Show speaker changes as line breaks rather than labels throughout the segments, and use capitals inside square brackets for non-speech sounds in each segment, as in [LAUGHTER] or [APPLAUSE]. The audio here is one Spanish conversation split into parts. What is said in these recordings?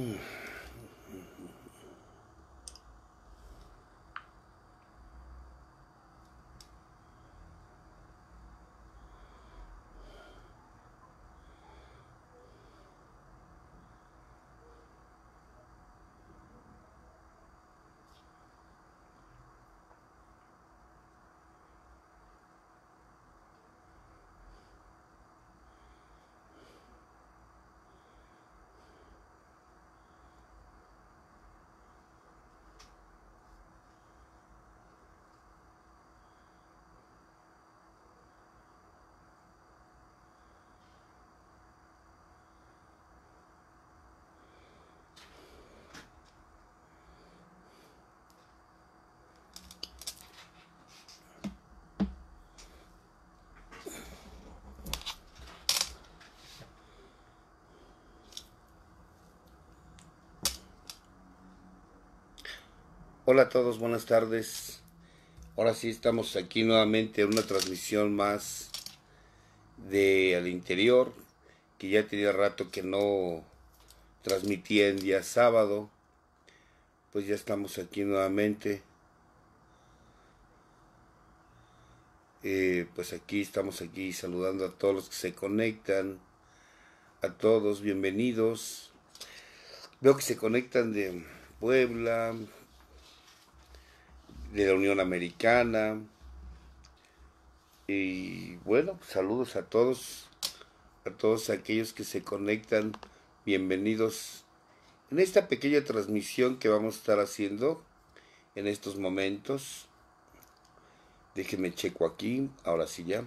Mm. Hola a todos, buenas tardes. Ahora sí estamos aquí nuevamente en una transmisión más de al interior, que ya tenía rato que no transmitía en día sábado. Pues ya estamos aquí nuevamente. Eh, pues aquí estamos aquí saludando a todos los que se conectan. A todos, bienvenidos. Veo que se conectan de Puebla, de la Unión Americana. Y bueno, saludos a todos, a todos aquellos que se conectan. Bienvenidos en esta pequeña transmisión que vamos a estar haciendo en estos momentos. Déjenme checo aquí, ahora sí ya.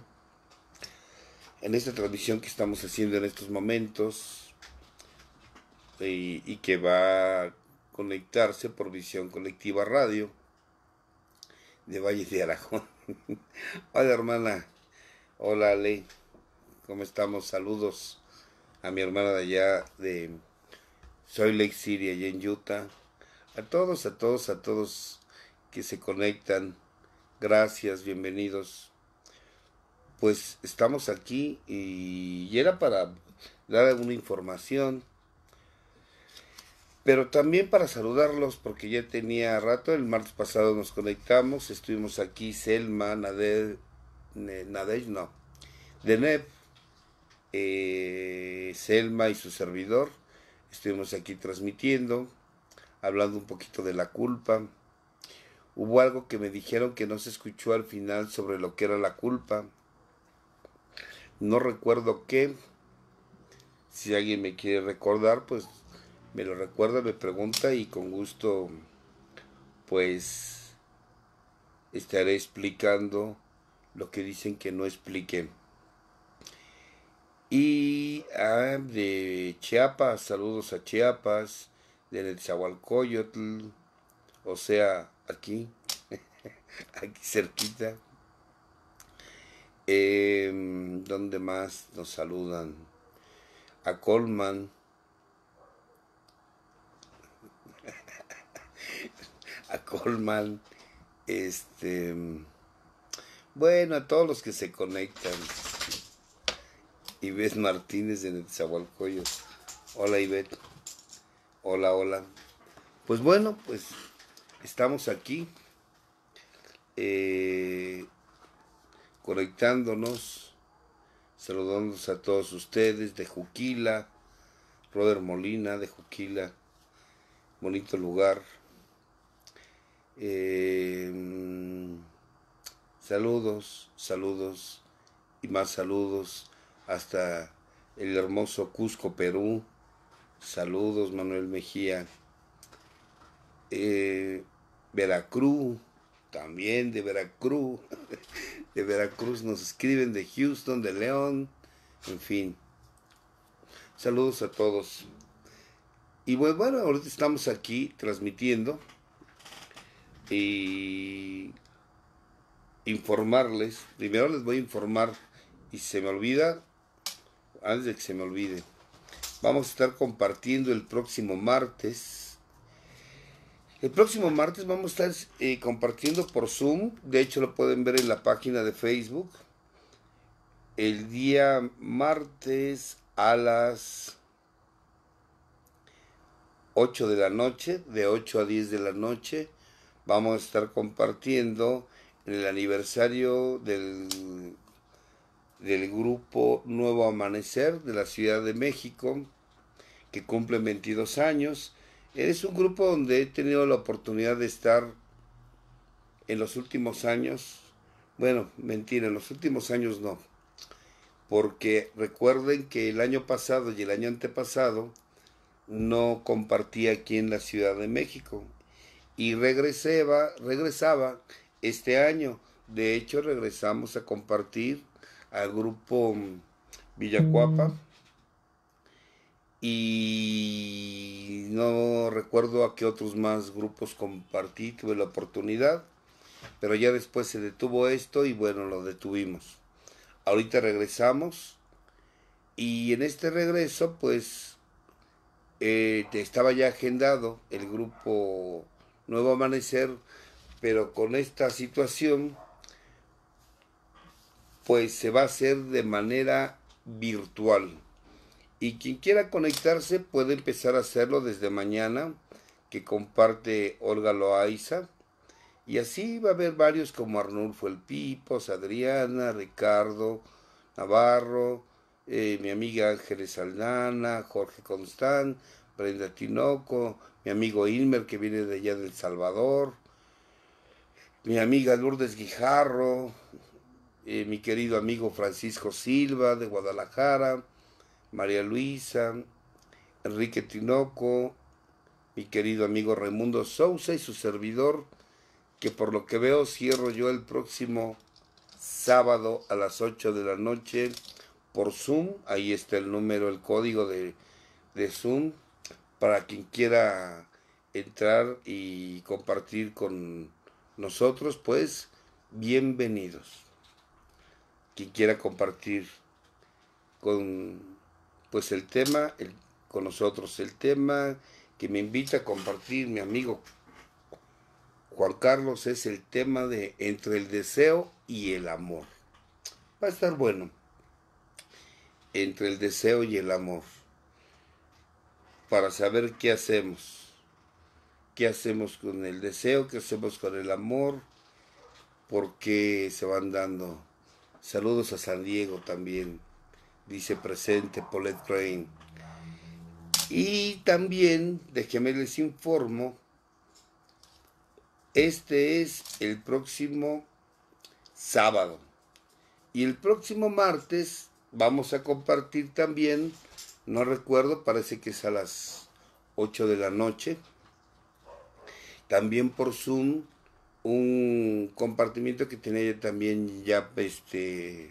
En esta transmisión que estamos haciendo en estos momentos eh, y, que va a conectarse por Visión Colectiva Radio de Valle de Aragón. [LAUGHS] Hola hermana, hola Ale, ¿cómo estamos? Saludos a mi hermana de allá de Soy Lake City, allá en Utah. A todos, a todos, a todos que se conectan, gracias, bienvenidos. Pues estamos aquí y, y era para dar alguna información pero también para saludarlos, porque ya tenía rato, el martes pasado nos conectamos, estuvimos aquí, Selma, Nadej, Nadej no, Deneb, eh, Selma y su servidor, estuvimos aquí transmitiendo, hablando un poquito de la culpa. Hubo algo que me dijeron que no se escuchó al final sobre lo que era la culpa. No recuerdo qué. Si alguien me quiere recordar, pues me lo recuerda, me pregunta y con gusto pues estaré explicando lo que dicen que no expliqué. Y ah, de Chiapas, saludos a Chiapas, del yo o sea, aquí, [LAUGHS] aquí cerquita. Em, ¿Dónde más nos saludan? A Colman Colman, este, bueno, a todos los que se conectan. Ives Martínez en el Hola Ivette. Hola, hola. Pues bueno, pues estamos aquí eh, conectándonos, saludándonos a todos ustedes de Juquila, Roder Molina de Juquila, bonito lugar, Em, saludos, saludos y más saludos hasta el hermoso Cusco, Perú. Saludos, Manuel Mejía. Eh, Veracruz, también de Veracruz. [LAUGHS] De Veracruz nos escriben de Houston, de León, en fin. Saludos a todos. Y pues, bueno, ahorita estamos aquí transmitiendo y informarles, primero les voy a informar y se me olvida, antes de que se me olvide, vamos a estar compartiendo el próximo martes. El próximo martes vamos a estar eh, compartiendo por Zoom, de hecho lo pueden ver en la página de Facebook, el día martes a las 8 de la noche, de 8 a 10 de la noche, vamos a estar compartiendo el aniversario del, del grupo Nuevo Amanecer de la Ciudad de México, que cumple 22 años. Es un grupo donde he tenido la oportunidad de estar en los últimos años. Bueno, mentira, en los últimos años no. Porque recuerden que el año pasado y el año antepasado no compartí aquí en la Ciudad de México y regresaba, regresaba este año. De hecho, regresamos a compartir al grupo mm, Villacuapa. Mm. Y no recuerdo a qué otros más grupos compartí, tuve la oportunidad. Pero ya después se detuvo esto y bueno, lo detuvimos. Ahorita regresamos. Y en este regreso, pues, eh, estaba ya agendado el grupo nuevo amanecer, pero con esta situación, pues se va a hacer de manera virtual. Y quien quiera conectarse puede empezar a hacerlo desde mañana, que comparte Olga Loaiza. Y así va a haber varios como Arnulfo El Pipos, Adriana, Ricardo Navarro, eh, mi amiga Ángeles Aldana, Jorge Constant, Brenda Tinoco, mi amigo Ilmer que viene de allá del Salvador, mi amiga Lourdes Guijarro, eh, mi querido amigo Francisco Silva de Guadalajara, María Luisa, Enrique Tinoco, mi querido amigo Raimundo Sousa y su servidor, que por lo que veo cierro yo el próximo sábado a las 8 de la noche por Zoom. Ahí está el número, el código de, de Zoom para quien quiera entrar y compartir con nosotros, pues bienvenidos. Quien quiera compartir con pues el tema, con nosotros el tema que me invita a compartir mi amigo Juan Carlos es el tema de entre el deseo y el amor. Va a estar bueno. Entre el deseo y el amor para saber qué hacemos. ¿Qué hacemos con el deseo? ¿Qué hacemos con el amor? ¿Por qué se van dando? Saludos a San Diego también, dice presente Paulette Crane. Y también, déjenme les informo, este es el próximo sábado. Y el próximo martes vamos a compartir también no recuerdo, parece que es a las 8 de la noche. También por Zoom, un compartimiento que tenía también ya, este,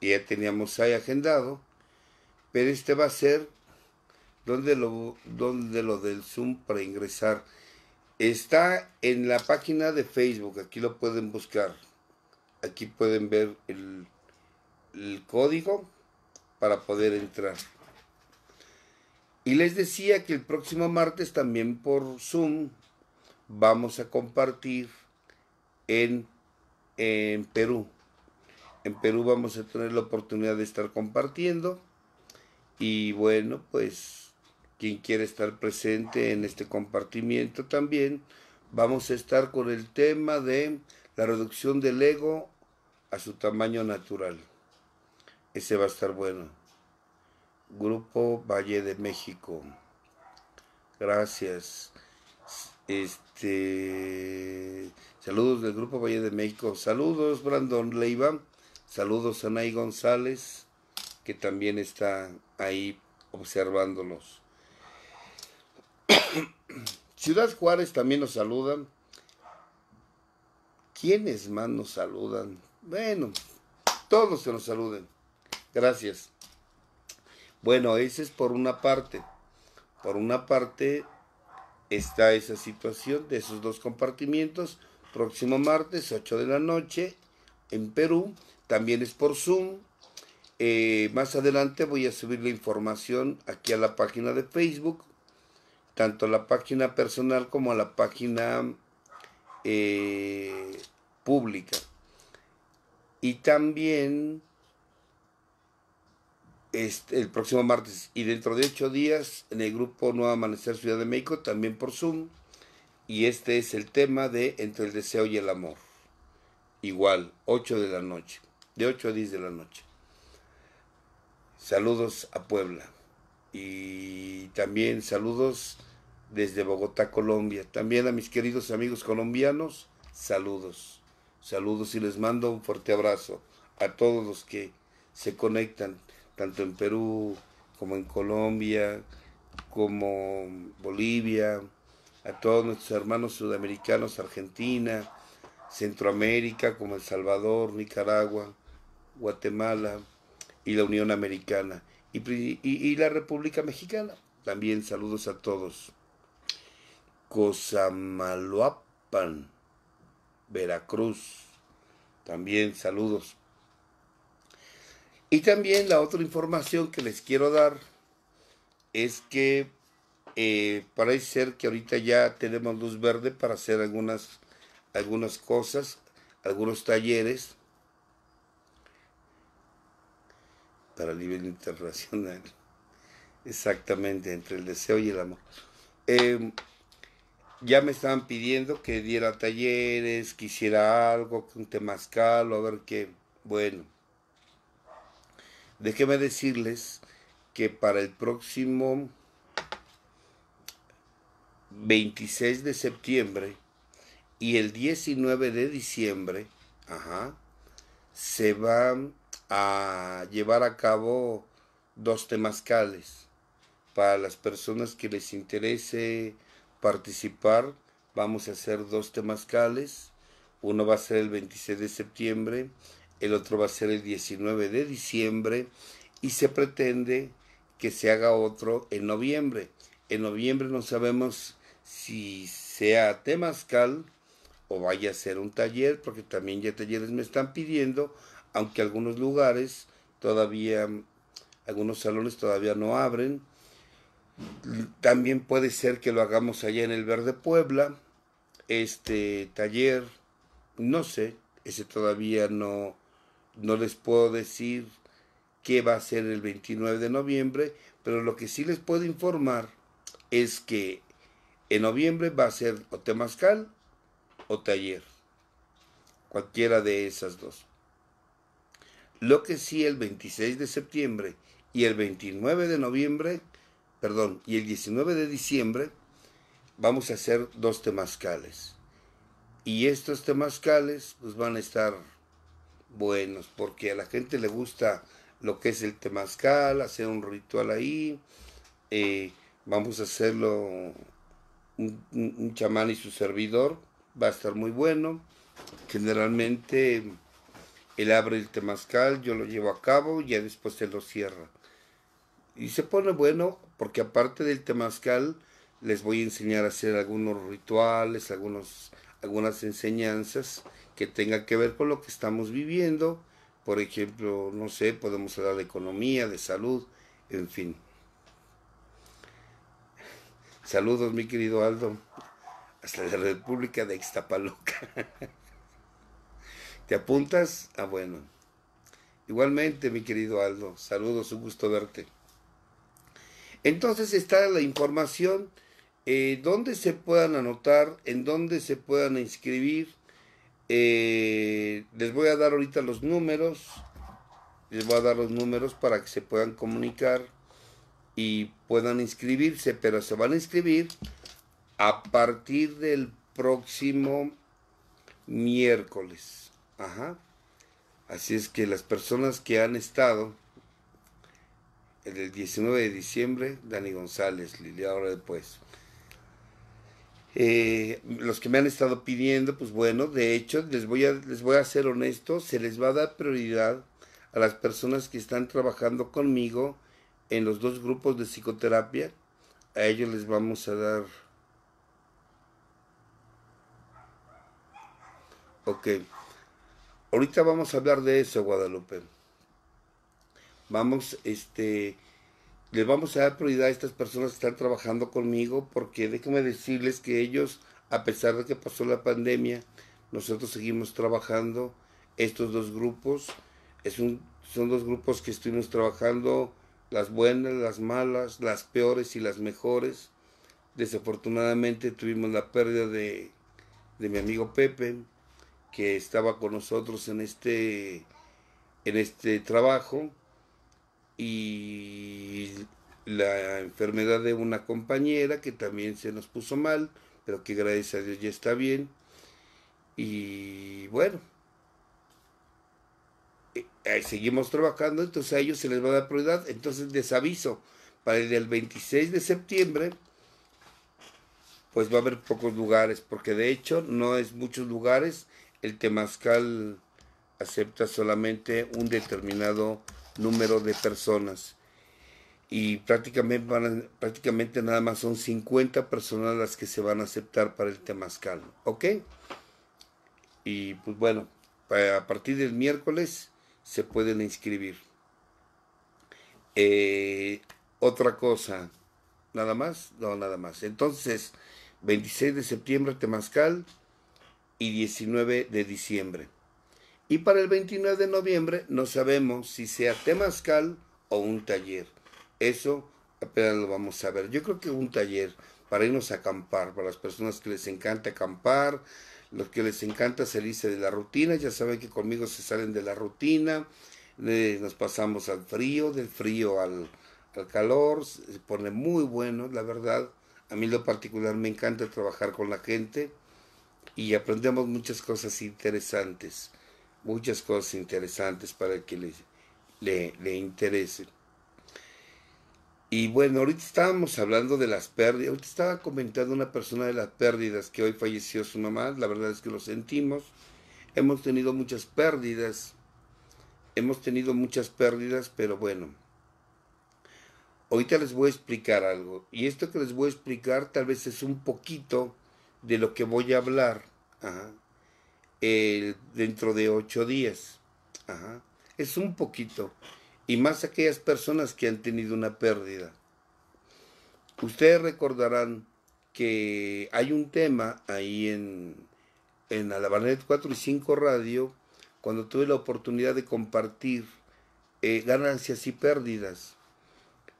ya teníamos ahí agendado. Pero este va a ser donde lo, donde lo del Zoom para ingresar. Está en la página de Facebook, aquí lo pueden buscar. Aquí pueden ver el, el código para poder entrar. Y les decía que el próximo martes también por Zoom vamos a compartir en, Perú. En Perú vamos a tener la oportunidad de estar compartiendo. Y bueno, pues quien quiere estar presente en este compartimiento también, vamos a estar con el tema de la reducción del ego a su tamaño natural. Ese va a estar bueno. Grupo Valle de México. Gracias. Este. Saludos del Grupo Valle de México. Saludos, Brandon Leiva. Saludos a Nay González, que también está ahí observándolos. [COUGHS] Ciudad Juárez también nos saludan. ¿Quiénes más nos saludan? Bueno, todos se nos saluden. Gracias. Bueno, ese es por una parte. Por una parte está esa situación de esos dos compartimientos. Próximo martes, 8 de la noche, en Perú. También es por Zoom. Eh, más adelante voy a subir la información aquí a la página de Facebook, tanto a la página personal como a la página eh, pública. Y también este, el próximo martes y dentro de ocho días en el grupo Nueva Amanecer Ciudad de México, también por Zoom. Y este es el tema de Entre el Deseo y el Amor. Igual, 8 de la noche, de 8 a 10 de la noche. Saludos a Puebla. Y también saludos desde Bogotá, Colombia. También a mis queridos amigos colombianos, saludos. Saludos y les mando un fuerte abrazo a todos los que se conectan tanto en Perú como en Colombia, como Bolivia, a todos nuestros hermanos sudamericanos, Argentina, Centroamérica, como El Salvador, Nicaragua, Guatemala y la Unión Americana y, la República Mexicana. También saludos a todos. Cosamaloapan, Veracruz. También saludos y también la otra información que les quiero dar es que eh, parece ser que ahorita ya tenemos luz verde para hacer algunas, algunas cosas, algunos talleres para el nivel internacional. [LAUGHS] Exactamente, entre el deseo y el amor. Eh, ya me estaban pidiendo que diera talleres, que hiciera algo, un temazcal a ver qué. Bueno. Déjeme decirles que para el próximo 26 de septiembre y el 19 de diciembre, se van a llevar a cabo dos temascales. Para las personas que les interese participar, vamos a hacer dos temascales. Uno va a ser el 26 de septiembre el otro va a ser el 19 de diciembre y se pretende que se haga otro en noviembre. En noviembre no sabemos si sea temazcal o vaya a ser un taller, porque también ya talleres me están pidiendo, aunque algunos lugares todavía, algunos salones todavía no abren. También puede ser que lo hagamos allá en el Verde Puebla, este taller, no sé, ese todavía no, no les puedo decir qué va a ser el 29 de noviembre, pero lo que sí les puedo informar es que en noviembre va a ser o temazcal o taller, cualquiera de esas dos. Lo que sí el 26 de septiembre y el 29 de noviembre, perdón, y el 19 de diciembre vamos a hacer dos temazcales. Y estos temazcales pues van a estar buenos, porque a la gente le gusta lo que es el temazcal, hacer un ritual ahí, eh, vamos a hacerlo un, chamán y su servidor, va a estar muy bueno, generalmente él abre el temazcal, yo lo llevo a cabo y ya después se lo cierra. Y se pone bueno, porque aparte del temazcal, les voy a enseñar a hacer algunos rituales, algunos, algunas enseñanzas que tenga que ver con lo que estamos viviendo. Por ejemplo, no sé, podemos hablar de economía, de salud, en fin. Saludos, mi querido Aldo, hasta la República de Ixtapaluca. [LAUGHS] ¿Te apuntas? Ah, bueno. Igualmente, mi querido Aldo, saludos, un gusto verte. Entonces está la información, eh, dónde se puedan anotar, en dónde se puedan inscribir, eh, les voy a dar ahorita los números. Les voy a dar los números para que se puedan comunicar y puedan inscribirse, pero se van a inscribir a partir del próximo miércoles. Ajá. Así es que las personas que han estado el 19 de diciembre, Dani González, Lilia, ahora después. Eh, los que me han estado pidiendo, pues bueno, de hecho, les voy, a, les voy a ser honesto, se les va a dar prioridad a las personas que están trabajando conmigo en los dos grupos de psicoterapia. A ellos les vamos a dar... Ok. Ahorita vamos a hablar de eso, Guadalupe. Vamos, este les vamos a dar prioridad a estas personas que están trabajando conmigo porque déjenme decirles que ellos, a pesar de que pasó la pandemia, nosotros seguimos trabajando. Estos dos grupos son dos grupos que estuvimos trabajando, las buenas, las malas, las peores y las mejores. Desafortunadamente tuvimos la pérdida de, mi amigo Pepe, que estaba con nosotros en este, en este trabajo y la enfermedad de una compañera que también se nos puso mal, pero que gracias a Dios ya está bien. Y bueno, eh, seguimos trabajando, entonces a ellos se les va a dar prioridad. Entonces desaviso, aviso, para el 26 de septiembre, pues va a haber pocos lugares, porque de hecho no es muchos lugares, el temazcal acepta solamente un determinado número de personas. Y prácticamente, prácticamente nada más son 50 personas las que se van a aceptar para el temazcal. ¿Ok? Y pues bueno, a partir del miércoles se pueden inscribir. Eh, otra cosa, nada más, no, nada más. Entonces, 26 de septiembre Temazcal y 19 de diciembre. Y para el 29 de noviembre no sabemos si sea temazcal o un taller. Eso apenas lo vamos a ver. Yo creo que un taller para irnos a acampar, para las personas que les encanta acampar, los que les encanta salirse de la rutina, ya saben que conmigo se salen de la rutina, nos pasamos al frío, del frío al, calor, se pone muy bueno, la verdad. A mí lo particular me encanta trabajar con la gente y aprendemos muchas cosas interesantes muchas cosas interesantes para que le, le, interese. Y bueno, ahorita estábamos hablando de las pérdidas, ahorita estaba comentando una persona de las pérdidas que hoy falleció su mamá, la verdad es que lo sentimos, hemos tenido muchas pérdidas, hemos tenido muchas pérdidas, pero bueno, ahorita les voy a explicar algo, y esto que les voy a explicar tal vez es un poquito de lo que voy a hablar, Ajá dentro de ocho días. Es un poquito. Y más aquellas personas que han tenido una pérdida. Ustedes recordarán que hay un tema ahí en, en Alabanet 4 y 5 Radio, cuando tuve la oportunidad de compartir eh, ganancias y pérdidas.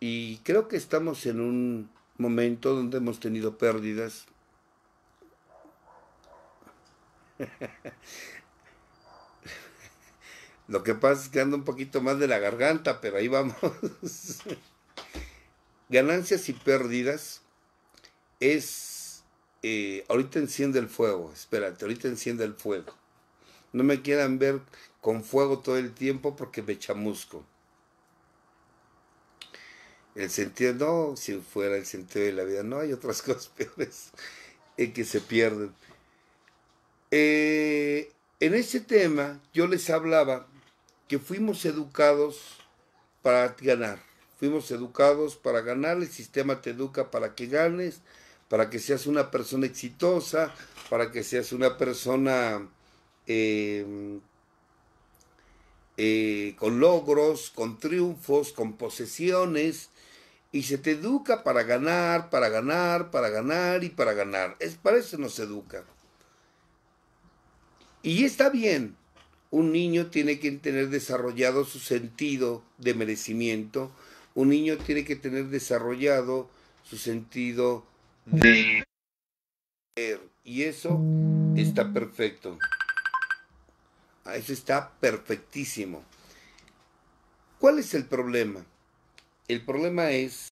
Y creo que estamos en un momento donde hemos tenido pérdidas Lo que pasa es que ando un poquito más de la garganta, pero ahí vamos. Ganancias y pérdidas es, eh, ahorita enciende el fuego, espérate, ahorita enciende el fuego. No me quieran ver con fuego todo el tiempo porque me chamusco. El sentido, no, si fuera el sentido de la vida, no, hay otras [LAUGHS] cosas peores en eh, que se pierden. Eh, en ese tema yo les hablaba que fuimos educados para ganar, fuimos educados para ganar, el sistema te educa para que ganes, para que seas una persona exitosa, para que seas una persona em, eh, con logros, con triunfos, con posesiones, y se te educa para ganar, para ganar, para ganar y para ganar. Es, para eso nos educa. Y está bien, un niño tiene que tener desarrollado su sentido de merecimiento, un niño tiene que tener desarrollado su sentido de... Y eso está perfecto. Ah, eso está perfectísimo. ¿Cuál es el problema? El problema es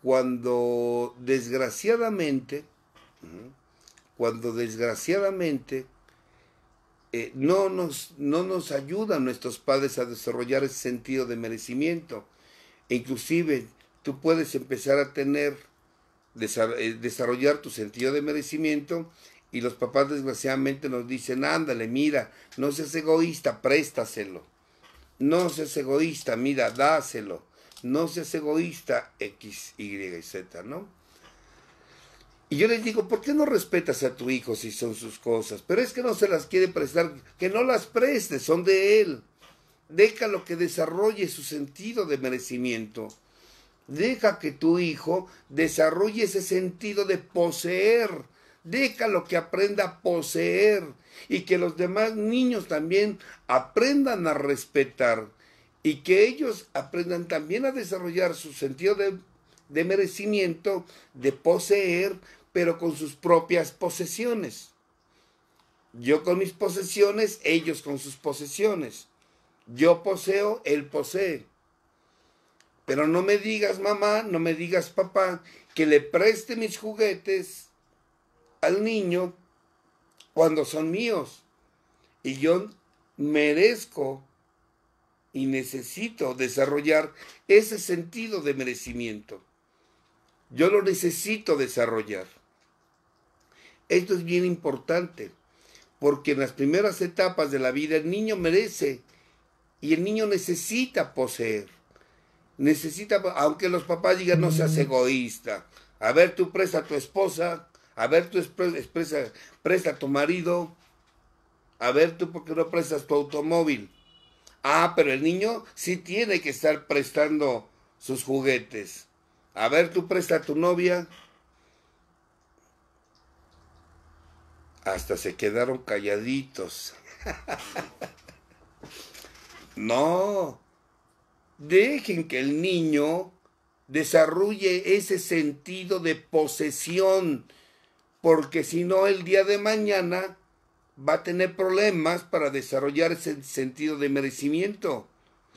cuando desgraciadamente, cuando desgraciadamente eh, no, nos, no nos ayudan nuestros padres a desarrollar ese sentido de merecimiento. E inclusive tú puedes empezar a tener, eh, desarrollar tu sentido de merecimiento y los papás desgraciadamente nos dicen, ándale, mira, no seas egoísta, préstaselo. No seas egoísta, mira, dáselo. No seas egoísta, X, Y, Z, ¿no? Y yo les digo, ¿por qué no respetas a tu hijo si son sus cosas? Pero es que no se las quiere prestar, que no las preste, son de él. lo que desarrolle su sentido de merecimiento. Deja que tu hijo desarrolle ese sentido de poseer. lo que aprenda a poseer y que los demás niños también aprendan a respetar y que ellos aprendan también a desarrollar su sentido de, de merecimiento, de poseer, pero con sus propias posesiones. Yo con mis posesiones, ellos con sus posesiones. Yo poseo, él posee. Pero no me digas mamá, no me digas papá, que le preste mis juguetes al niño cuando son míos. Y yo merezco y necesito desarrollar ese sentido de merecimiento. Yo lo necesito desarrollar. Esto es bien importante, porque en las primeras etapas de la vida el niño merece y el niño necesita poseer. Necesita, aunque los papás digan no seas egoísta, a ver tú presta a tu esposa, a ver tú presta, presta a tu marido, a ver tú porque no prestas tu automóvil. Ah, pero el niño sí tiene que estar prestando sus juguetes. A ver tú presta a tu novia, Hasta se quedaron calladitos. [LAUGHS] no, dejen que el niño desarrolle ese sentido de posesión, porque si no el día de mañana va a tener problemas para desarrollar ese sentido de merecimiento,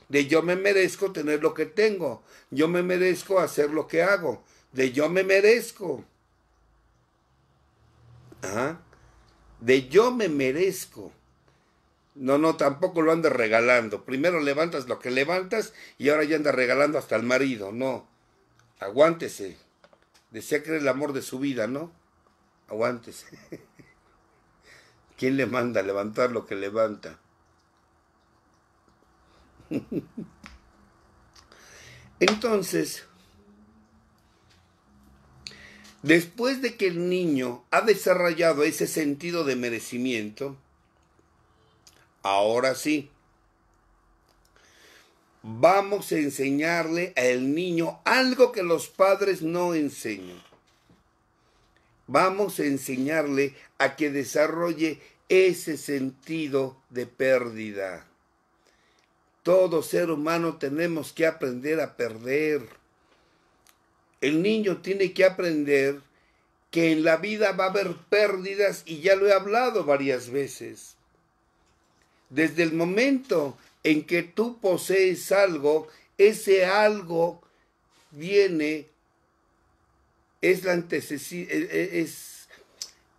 de yo me merezco tener lo que tengo, yo me merezco hacer lo que hago, de yo me merezco. ah de yo me merezco. No, no, tampoco lo andas regalando. Primero levantas lo que levantas y ahora ya andas regalando hasta el marido. No, aguántese. Decía que el amor de su vida, ¿no? Aguántese. [LAUGHS] ¿Quién le manda a levantar lo que levanta? [LAUGHS] Entonces, Después de que el niño ha desarrollado ese sentido de merecimiento, ahora sí, vamos a enseñarle al niño algo que los padres no enseñan. Vamos a enseñarle a que desarrolle ese sentido de pérdida. Todo ser humano tenemos que aprender a perder el niño tiene que aprender que en la vida va a haber pérdidas y ya lo he hablado varias veces. Desde el momento en que tú posees algo, ese algo viene, es, e,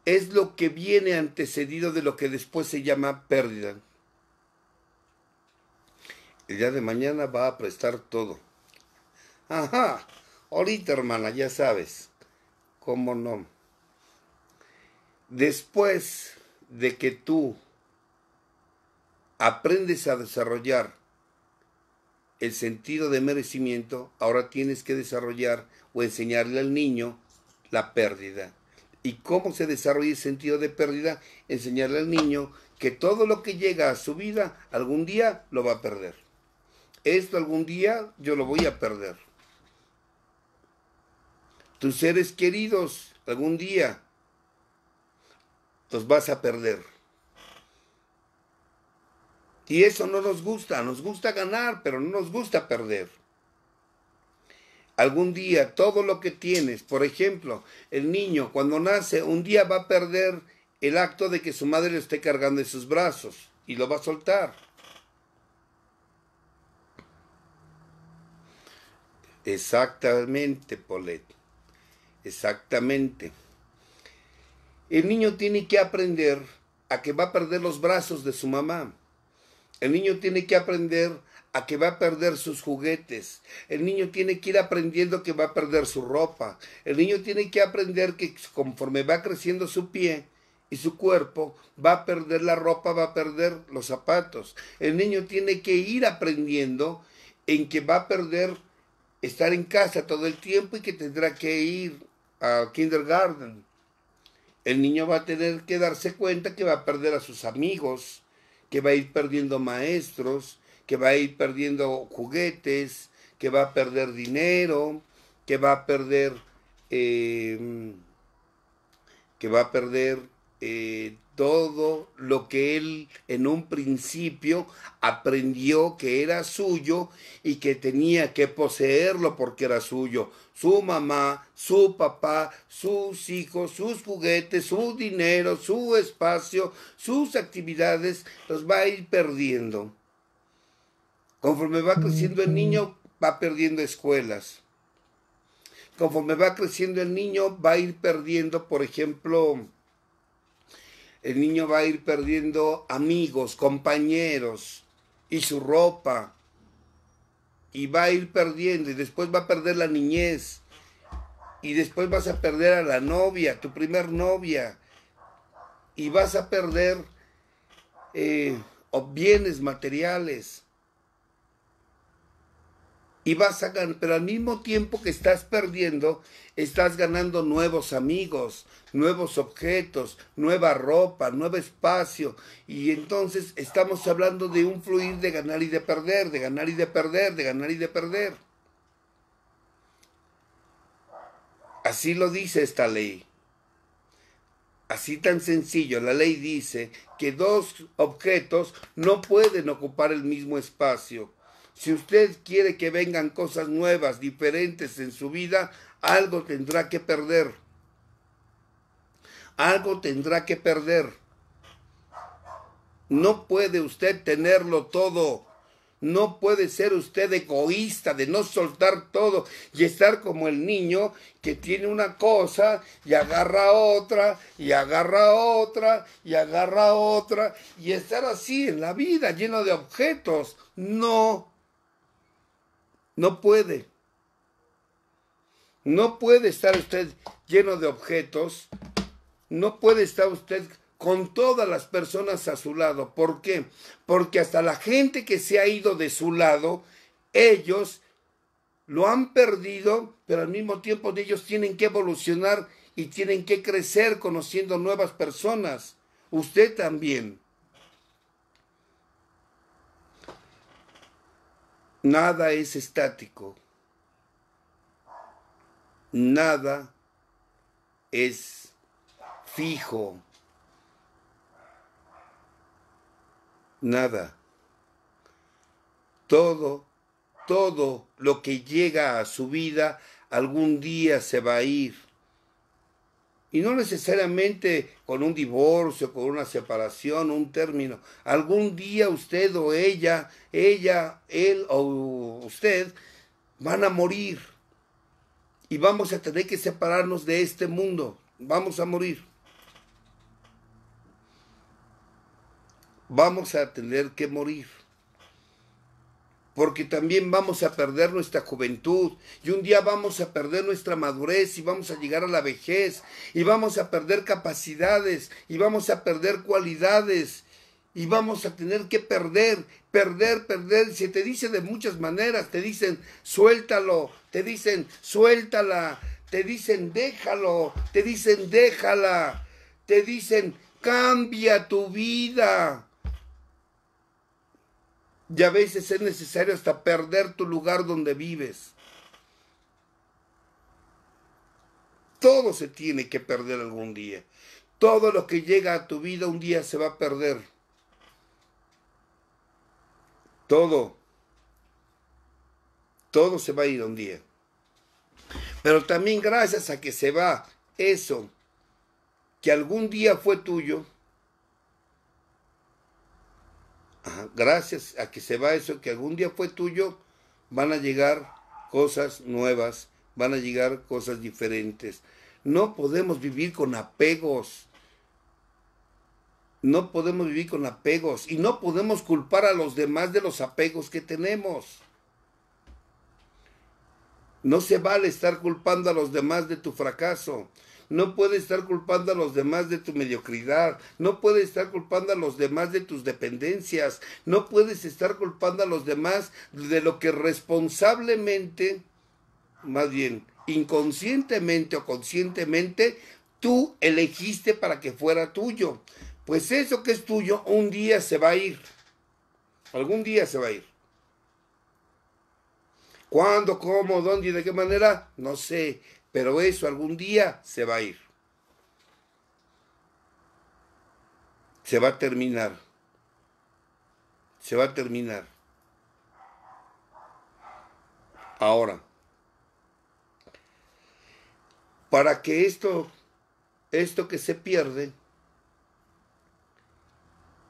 e, lo que viene antecedido de lo que después se llama pérdida. El día de mañana va a prestar todo. Ajá, Ahorita, hermana, ya sabes. ¿Cómo no? Después de que tú aprendes a desarrollar el sentido de merecimiento, ahora tienes que desarrollar o enseñarle al niño la pérdida. ¿Y cómo se desarrolla el sentido de pérdida? Enseñarle al niño que todo lo que llega a su vida algún día lo va a perder. Esto algún día yo lo voy a perder tus seres queridos algún día los vas a perder. Y eso no nos gusta, nos gusta ganar, pero no nos gusta perder. Algún día todo lo que tienes, por ejemplo, el niño cuando nace, un día va a perder el acto de que su madre lo esté cargando en sus brazos y lo va a soltar. Exactamente, Polet. Exactamente. El niño tiene que aprender a que va a perder los brazos de su mamá. El niño tiene que aprender a que va a perder sus juguetes. El niño tiene que ir aprendiendo que va a perder su ropa. El niño tiene que aprender que conforme va creciendo su pie y su cuerpo, va a perder la ropa, va a perder los zapatos. El niño tiene que ir aprendiendo en que va a perder estar en casa todo el tiempo y que tendrá que ir kindergarten. El niño va a tener que darse cuenta que va a perder a sus amigos, que va a ir perdiendo maestros, que va a ir perdiendo juguetes, que va a perder dinero, que va a perder, em, que va a perder eh, todo lo que él en un principio aprendió que era suyo y que tenía que poseerlo porque era suyo su mamá, su papá, sus hijos, sus juguetes, su dinero, su espacio, sus actividades, los va a ir perdiendo. Conforme va creciendo el niño, va perdiendo escuelas. Conforme va creciendo el niño, va a ir perdiendo, por ejemplo, el niño va a ir perdiendo amigos, compañeros y su ropa y va a ir perdiendo y después va a perder la niñez y después vas a perder a la novia, tu primer novia y vas a perder eh, bienes materiales y vas a ganar, pero al mismo tiempo que estás perdiendo, estás ganando nuevos amigos, nuevos objetos, nueva ropa, nuevo espacio. Y entonces estamos hablando de un fluir de ganar y de perder, de ganar y de perder, de ganar y de perder. Así lo dice esta ley. Así tan sencillo, la ley dice que dos objetos no pueden ocupar el mismo espacio si usted quiere que vengan cosas nuevas, diferentes en su vida, algo tendrá que perder. Algo tendrá que perder. No puede usted tenerlo todo. No puede ser usted egoísta de no soltar todo y estar como el niño que tiene una cosa y agarra otra y agarra otra y agarra otra y estar así en la vida lleno de objetos. No. No puede. No puede estar usted lleno de objetos. No puede estar usted con todas las personas a su lado. ¿Por qué? Porque hasta la gente que se ha ido de su lado, ellos lo han perdido, pero al mismo tiempo ellos tienen que evolucionar y tienen que crecer conociendo nuevas personas. Usted también. Nada es estático. Nada es fijo. Nada. Todo, todo lo que llega a su vida algún día se va a ir y no necesariamente con un divorcio, con una separación, un término. Algún día usted o ella, ella, él o usted van a morir. Y vamos a tener que separarnos de este mundo. Vamos a morir. Vamos a tener que morir porque también vamos a perder nuestra juventud y un día vamos a perder nuestra madurez y vamos a llegar a la vejez y vamos a perder capacidades y vamos a perder cualidades y vamos a tener que perder, perder, perder. Se te dice de muchas maneras, te dicen suéltalo, te dicen suéltala, te dicen déjalo, te dicen déjala, te dicen cambia tu vida. Ya a veces es necesario hasta perder tu lugar donde vives. Todo se tiene que perder algún día. Todo lo que llega a tu vida un día se va a perder. Todo. Todo se va a ir un día. Pero también gracias a que se va eso que algún día fue tuyo, Gracias a que se va eso que algún día fue tuyo, van a llegar cosas nuevas, van a llegar cosas diferentes. No podemos vivir con apegos. No podemos vivir con apegos y no podemos culpar a los demás de los apegos que tenemos. No se vale estar culpando a los demás de tu fracaso no puedes estar culpando a los demás de tu mediocridad, no puedes estar culpando a los demás de tus dependencias, no puedes estar culpando a los demás de lo que responsablemente, más bien inconscientemente o conscientemente, tú elegiste para que fuera tuyo. Pues eso que es tuyo un día se va a ir. Algún día se va a ir. ¿Cuándo, cómo, dónde y de qué manera? No sé pero eso algún día se va a ir. Se va a terminar. Se va a terminar. Ahora, para que esto, esto que se pierde,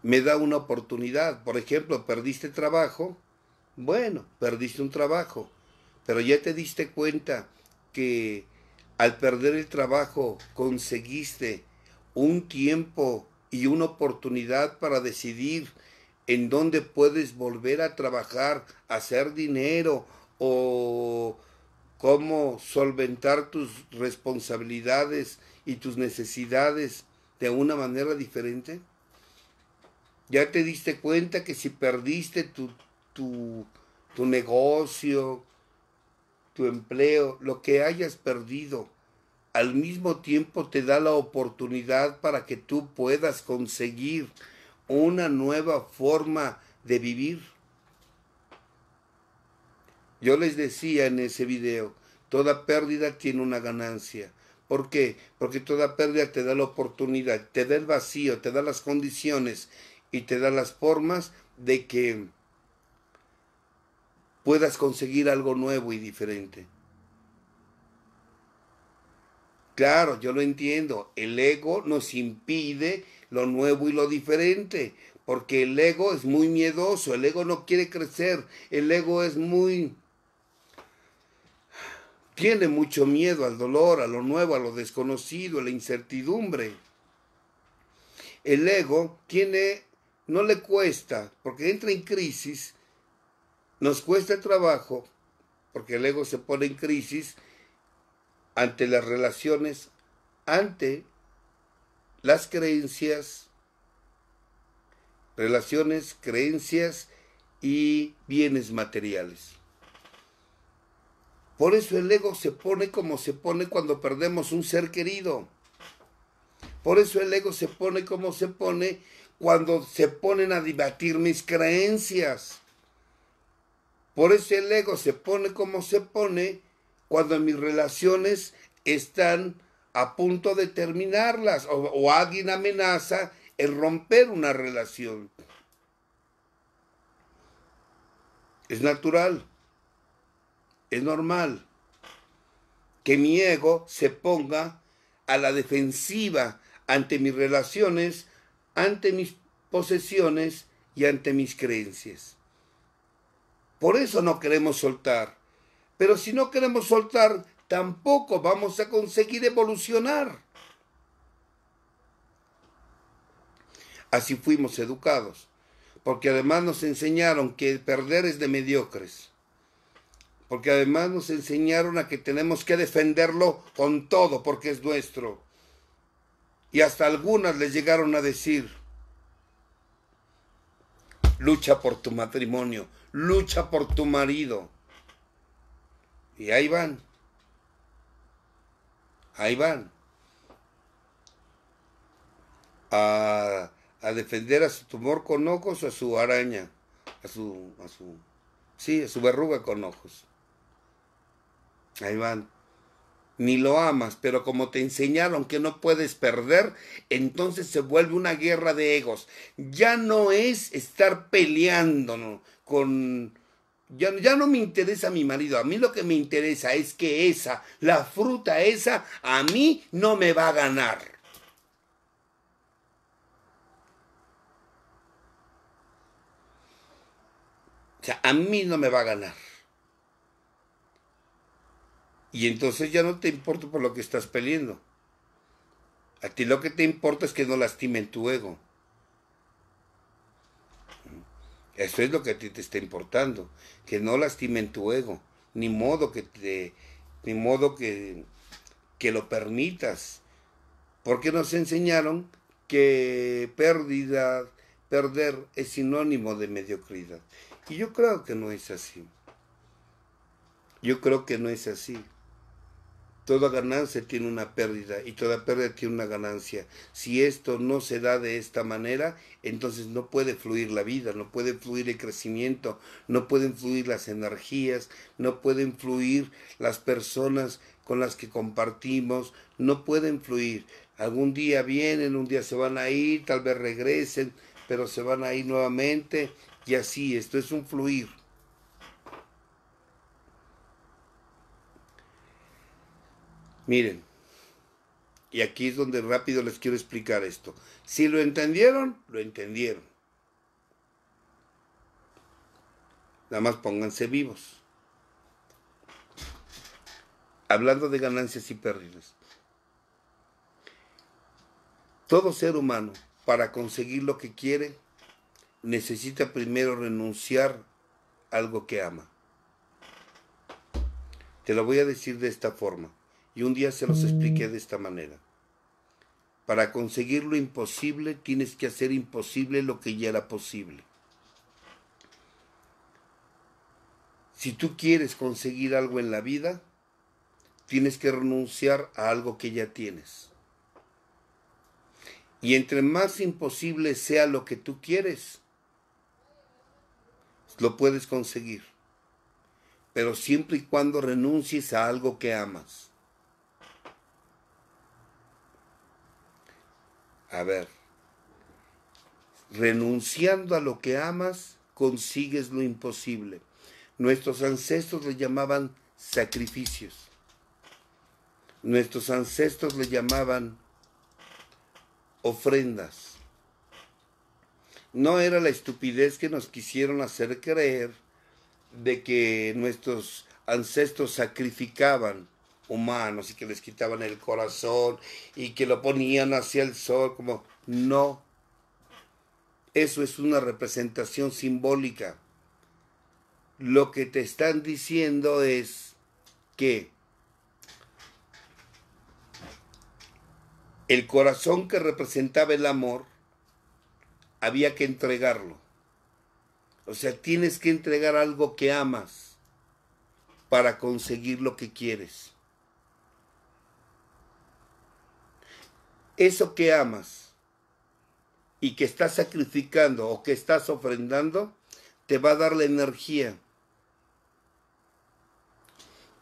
me da una oportunidad. Por ejemplo, perdiste trabajo, bueno, perdiste un trabajo, pero ya te diste cuenta que al perder el trabajo conseguiste un tiempo y una oportunidad para decidir en dónde puedes volver a trabajar, hacer dinero o cómo solventar tus responsabilidades y tus necesidades de una manera diferente? ¿Ya te diste cuenta que si perdiste tu, tu negocio, tu empleo, lo que hayas perdido, al mismo tiempo te da la oportunidad para que tú puedas conseguir una nueva forma de vivir. Yo les decía en ese video, toda pérdida tiene una ganancia. ¿Por qué? Porque toda pérdida te da la oportunidad, te da el vacío, te da las condiciones y te da las formas de que puedas conseguir algo nuevo y diferente. Claro, yo lo entiendo. El ego nos impide lo nuevo y lo diferente, porque el ego es muy miedoso, el ego no quiere crecer, el ego es muy... Tiene mucho miedo al dolor, a lo nuevo, a lo desconocido, a la incertidumbre. El ego tiene, no le cuesta, porque entra en crisis, nos cuesta trabajo, porque el ego se pone en crisis, ante las relaciones, ante las creencias, relaciones, creencias y bienes materiales. Por eso el ego se pone como se pone cuando perdemos un ser querido. Por eso el ego se pone como se pone cuando se ponen a debatir mis creencias. Por eso el ego se pone como se pone cuando mis relaciones están a punto de terminarlas o, alguien amenaza el romper una relación. Es natural, es normal que mi ego se ponga a la defensiva ante mis relaciones, ante mis posesiones y ante mis creencias. Por eso no queremos soltar. Pero si no queremos soltar, tampoco vamos a conseguir evolucionar. Así fuimos educados, porque además nos enseñaron que perder es de mediocres, porque además nos enseñaron a que tenemos que defenderlo con todo, porque es nuestro. Y hasta algunas les llegaron a decir, lucha por tu matrimonio, lucha por tu marido. Y ahí van. Ahí van. A, defender a su tumor con ojos o a su araña. A su, a su. Sí, a su verruga con ojos. Ahí van. Ni lo amas, pero como te enseñaron que no puedes perder, entonces se vuelve una guerra de egos. Ya no es estar peleando con ya, no me interesa mi marido, a mí lo que me interesa es que esa, la fruta esa, a mí no me va a ganar. O sea, a mí no me va a ganar. Y entonces ya no te importa por lo que estás peleando. A ti lo que te importa es que no lastimen tu ego. Eso es lo que a ti te está importando, que no lastimen tu ego, ni modo que te, ni modo que lo permitas, porque nos enseñaron que pérdida, perder es sinónimo de mediocridad. Y yo creo que no es así. Yo creo que no es así. Toda ganancia tiene una pérdida y toda pérdida tiene una ganancia. Si esto no se da de esta manera, entonces no puede fluir la vida, no puede fluir el crecimiento, no pueden fluir las energías, no pueden fluir las personas con las que compartimos, no pueden fluir. Algún día vienen, un día se van a ir, tal vez regresen, pero se van a ir nuevamente y así, esto es un fluir. Miren, y aquí es donde rápido les quiero explicar esto. Si lo entendieron, lo entendieron. Nada más pónganse vivos. Hablando de ganancias y pérdidas. Todo ser humano, para conseguir lo que quiere, necesita primero renunciar a algo que ama. Te lo voy a decir de esta forma y un día se los expliqué mm. de esta manera. Para conseguir lo imposible tienes que hacer imposible lo que ya era posible. Si tú quieres conseguir algo en la vida, tienes que renunciar a algo que ya tienes. Y entre más imposible sea lo que tú quieres, lo puedes conseguir. Pero siempre y cuando renuncies a algo que amas. A ver, renunciando a lo que amas, consigues lo imposible. Nuestros ancestros le llamaban sacrificios. Nuestros ancestros le llamaban ofrendas. No era la estupidez que nos quisieron hacer creer de que nuestros ancestros sacrificaban humanos y que les quitaban el corazón y que lo ponían hacia el sol, como no. Eso es una representación simbólica. Lo que te están diciendo es que el corazón que representaba el amor había que entregarlo. O sea, tienes que entregar algo que amas para conseguir lo que quieres. eso que amas y que estás sacrificando o que estás ofrendando, te va a dar la energía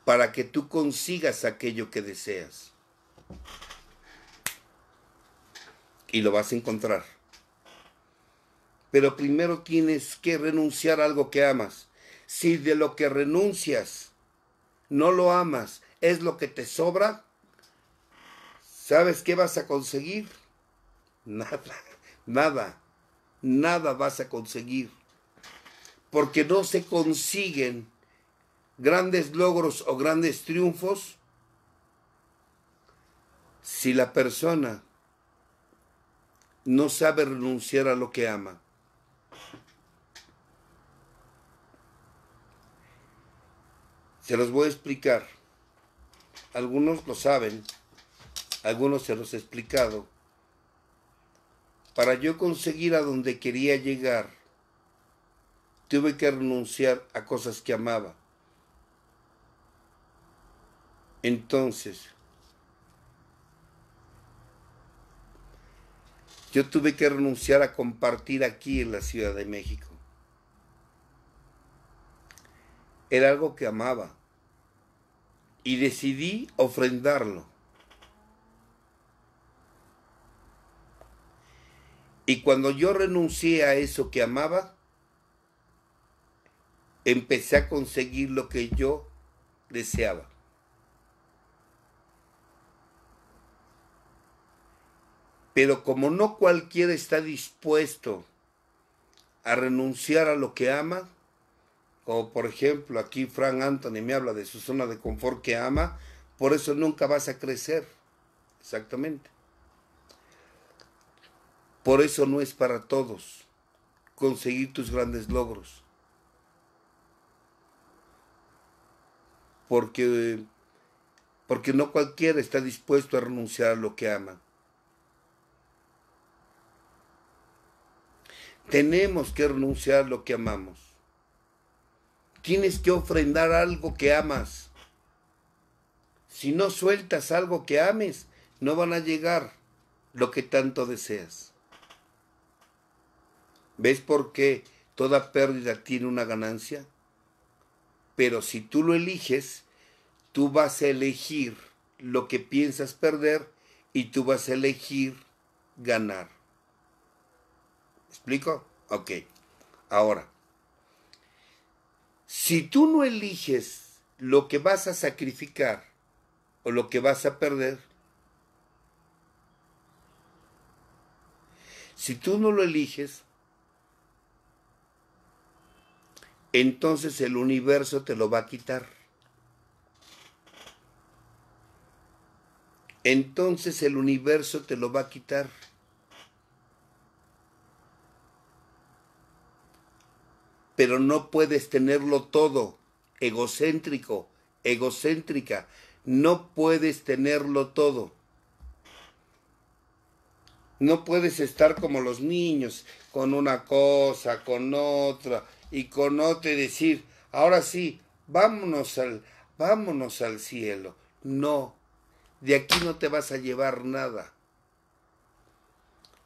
para que tú consigas aquello que deseas. Y lo vas a encontrar. Pero primero tienes que renunciar a algo que amas. Si de lo que renuncias no lo amas, es lo que te sobra, ¿Sabes qué vas a conseguir? Nada, nada, nada vas a conseguir. Porque no se consiguen grandes logros o grandes triunfos si la persona no sabe renunciar a lo que ama. Se los voy a explicar. Algunos lo saben algunos se los he explicado, para yo conseguir a donde quería llegar, tuve que renunciar a cosas que amaba. Entonces, yo tuve que renunciar a compartir aquí en la Ciudad de México. Era algo que amaba y decidí ofrendarlo. Y cuando yo renuncié a eso que amaba, empecé a conseguir lo que yo deseaba. Pero como no cualquiera está dispuesto a renunciar a lo que ama, o por ejemplo aquí Frank Anthony me habla de su zona de confort que ama, por eso nunca vas a crecer. Exactamente. Por eso no es para todos conseguir tus grandes logros. Porque, porque no cualquiera está dispuesto a renunciar a lo que ama. Tenemos que renunciar a lo que amamos. Tienes que ofrendar algo que amas. Si no sueltas algo que ames, no van a llegar lo que tanto deseas. ¿Ves por qué toda pérdida tiene una ganancia? Pero si tú lo eliges, tú vas a elegir lo que piensas perder y tú vas a elegir ganar. ¿Me explico? Ok. Ahora, si tú no eliges lo que vas a sacrificar o lo que vas a perder, si tú no lo eliges, entonces el universo te lo va a quitar. Entonces el universo te lo va a quitar. Pero no puedes tenerlo todo, egocéntrico, egocéntrica. No puedes tenerlo todo. No puedes estar como los niños, con una cosa, con otra y con conote decir, ahora sí, vámonos al, vámonos al cielo. No, de aquí no te vas a llevar nada.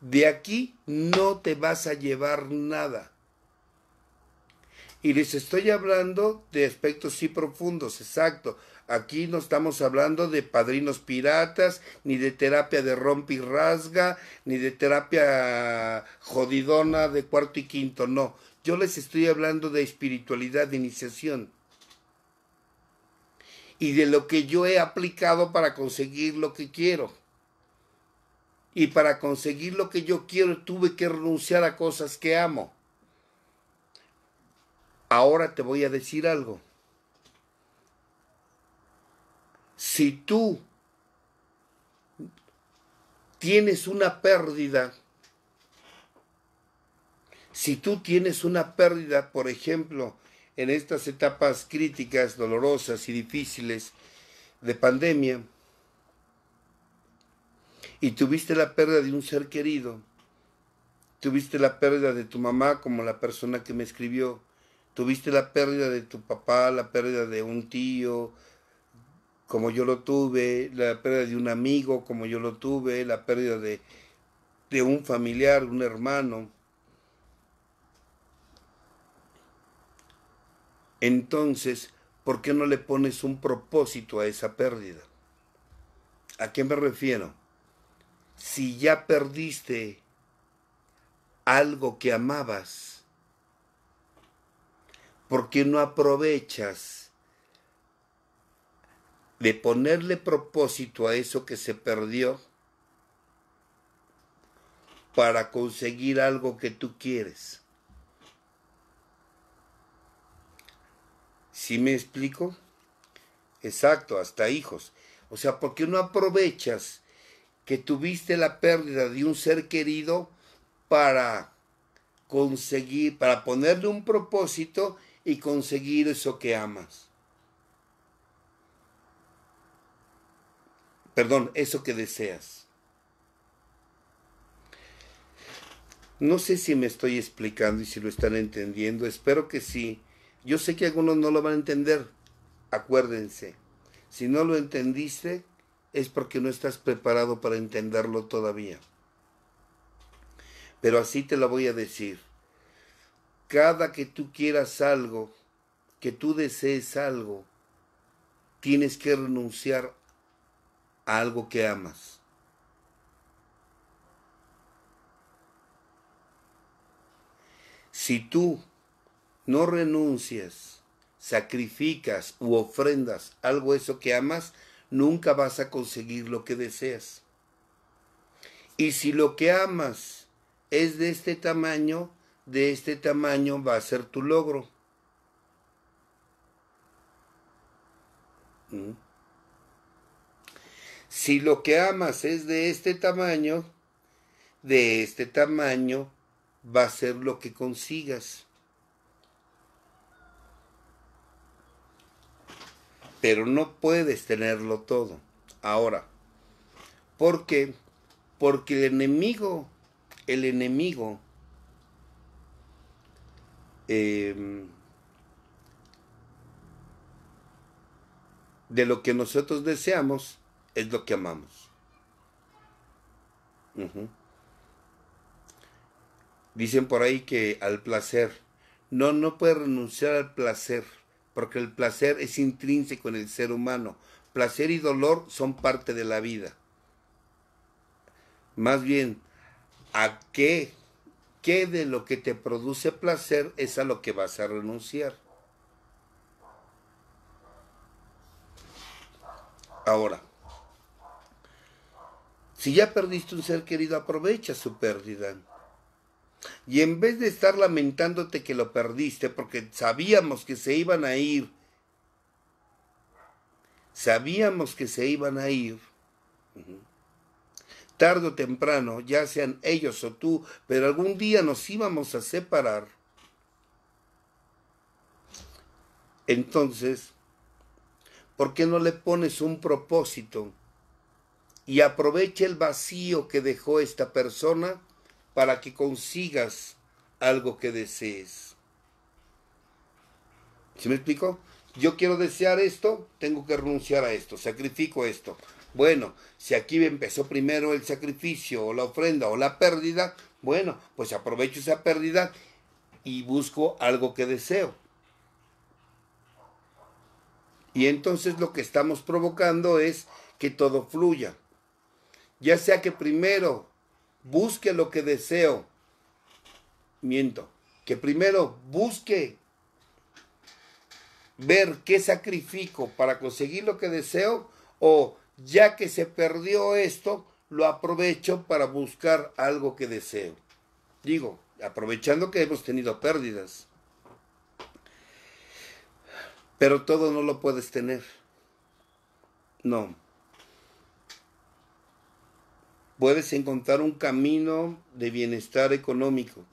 De aquí no te vas a llevar nada. Y les estoy hablando de aspectos sí profundos, exacto. Aquí no estamos hablando de padrinos piratas, ni de terapia de rompe y rasga, ni de terapia jodidona de cuarto y quinto, no. Yo les estoy hablando de espiritualidad de iniciación y de lo que yo he aplicado para conseguir lo que quiero. Y para conseguir lo que yo quiero tuve que renunciar a cosas que amo. Ahora te voy a decir algo. Si tú tienes una pérdida, si tú tienes una pérdida, por ejemplo, en estas etapas críticas, dolorosas y difíciles de pandemia, y tuviste la pérdida de un ser querido, tuviste la pérdida de tu mamá como la persona que me escribió, tuviste la pérdida de tu papá, la pérdida de un tío, como yo lo tuve, la pérdida de un amigo, como yo lo tuve, la pérdida de, un familiar, un hermano. Entonces, ¿por qué no le pones un propósito a esa pérdida? ¿A qué me refiero? Si ya perdiste algo que amabas, qué no aprovechas de ponerle propósito a eso que se perdió para conseguir algo que tú quieres. ¿Sí me explico? Exacto, hasta hijos. O sea, porque no aprovechas que tuviste la pérdida de un ser querido para conseguir, para ponerle un propósito y conseguir eso que amas. Perdón, eso que deseas. No sé si me estoy explicando y si lo están entendiendo, espero que sí. Yo sé que algunos no lo van a entender, acuérdense. Si no lo entendiste, es porque no estás preparado para entenderlo todavía. Pero así te lo voy a decir. Cada que tú quieras algo, que tú desees algo, tienes que renunciar a algo que amas. Si tú no renuncias, sacrificas u ofrendas algo eso que amas, nunca vas a conseguir lo que deseas. Y si lo que amas es de este tamaño, de este tamaño va a ser tu logro. Mm. Si lo que amas es de este tamaño, de este tamaño va a ser lo que consigas. Pero no puedes tenerlo todo. Ahora, ¿por qué? Porque el enemigo, el enemigo Em, de lo que nosotros deseamos es lo que amamos. Dicen por ahí que al placer, no, no puede renunciar al placer, porque el placer es intrínseco en el ser humano. Placer y dolor son parte de la vida. Más bien, ¿a qué que de lo que te produce placer es a lo que vas a renunciar. Ahora, si ya perdiste un ser querido, aprovecha su pérdida. Y en vez de estar lamentándote que lo perdiste, porque sabíamos que se iban a ir, sabíamos que se iban a ir, tarde o temprano, ya sean ellos o tú, pero algún día nos íbamos a separar. Entonces, ¿por qué no le pones un propósito y aprovecha el vacío que dejó esta persona para que consigas algo que desees? ¿Se me explico? Yo quiero desear esto, tengo que renunciar a esto, sacrifico esto. Bueno, si aquí empezó primero el sacrificio o la ofrenda o la pérdida, bueno, pues aprovecho esa pérdida y busco algo que deseo. Y entonces lo que estamos provocando es que todo fluya. Ya sea que primero busque lo que deseo, miento, que primero busque ver qué sacrifico para conseguir lo que deseo o ya que se perdió esto, lo aprovecho para buscar algo que deseo. Digo, aprovechando que hemos tenido pérdidas. Pero todo no lo puedes tener. No. Puedes encontrar un camino de bienestar económico.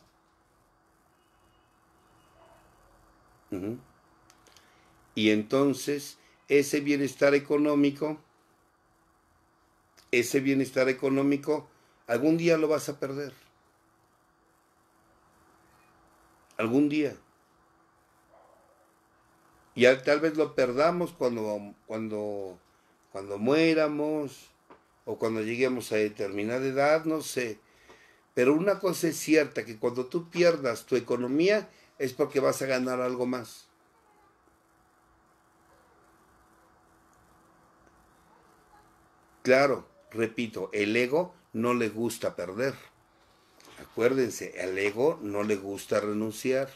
Y entonces ese bienestar económico ese bienestar económico algún día lo vas a perder. Algún día. Y tal vez lo perdamos cuando, cuando, cuando muéramos o cuando lleguemos a determinada edad, no sé. Pero una cosa es cierta, que cuando tú pierdas tu economía es porque vas a ganar algo más. Claro, repito, el ego no le gusta perder. Acuérdense, al ego no le gusta renunciar.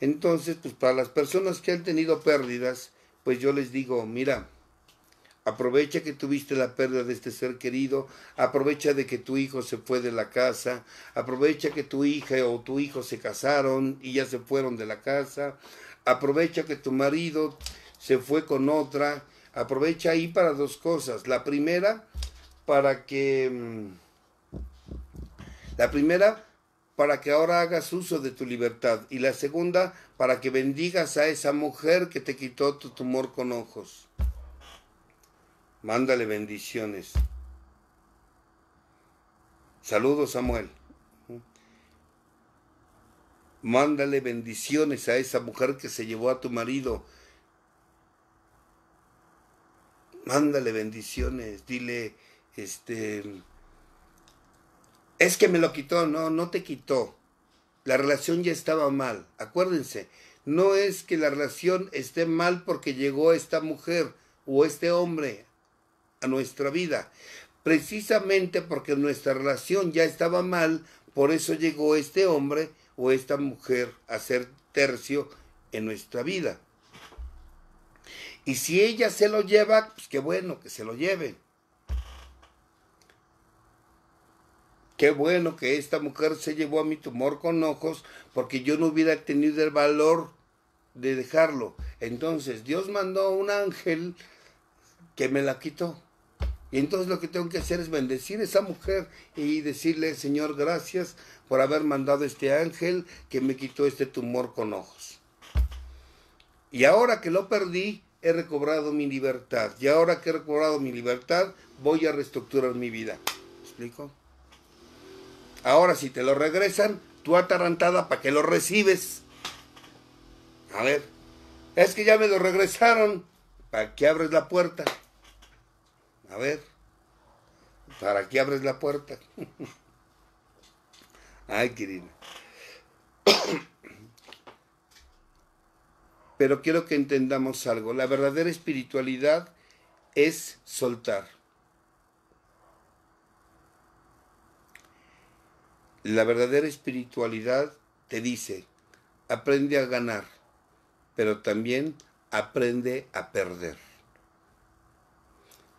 Entonces, pues para las personas que han tenido pérdidas, pues yo les digo, mira, aprovecha que tuviste la pérdida de este ser querido, aprovecha de que tu hijo se fue de la casa, aprovecha que tu hija o tu hijo se casaron y ya se fueron de la casa, aprovecha que tu marido se fue con otra aprovecha ahí para dos cosas. La primera, para que... Mm, la primera, para que ahora hagas uso de tu libertad. Y la segunda, para que bendigas a esa mujer que te quitó tu tumor con ojos. Mándale bendiciones. Saludos, Samuel. Mándale bendiciones a esa mujer que se llevó a tu marido mándale bendiciones, dile, este, es que me lo quitó, no, no te quitó. La relación ya estaba mal, acuérdense, no es que la relación esté mal porque llegó esta mujer o este hombre a nuestra vida. Precisamente porque nuestra relación ya estaba mal, por eso llegó este hombre o esta mujer a ser tercio en nuestra vida. Y si ella se lo lleva, pues qué bueno que se lo lleve. Qué bueno que esta mujer se llevó a mi tumor con ojos porque yo no hubiera tenido el valor de dejarlo. Entonces Dios mandó un ángel que me la quitó. Y entonces lo que tengo que hacer es bendecir a esa mujer y decirle, Señor, gracias por haber mandado este ángel que me quitó este tumor con ojos. Y ahora que lo perdí, he recobrado mi libertad. Y ahora que he recobrado mi libertad, voy a reestructurar mi vida. ¿Me explico? Ahora si te lo regresan, tú atarantada para que lo recibes. A ver, es que ya me lo regresaron. ¿Para que abres la puerta? A ver, ¿para que abres la puerta? [LAUGHS] Ay, querida. [COUGHS] Pero quiero que entendamos algo. La verdadera espiritualidad es soltar. La verdadera espiritualidad te dice, aprende a ganar, pero también aprende a perder.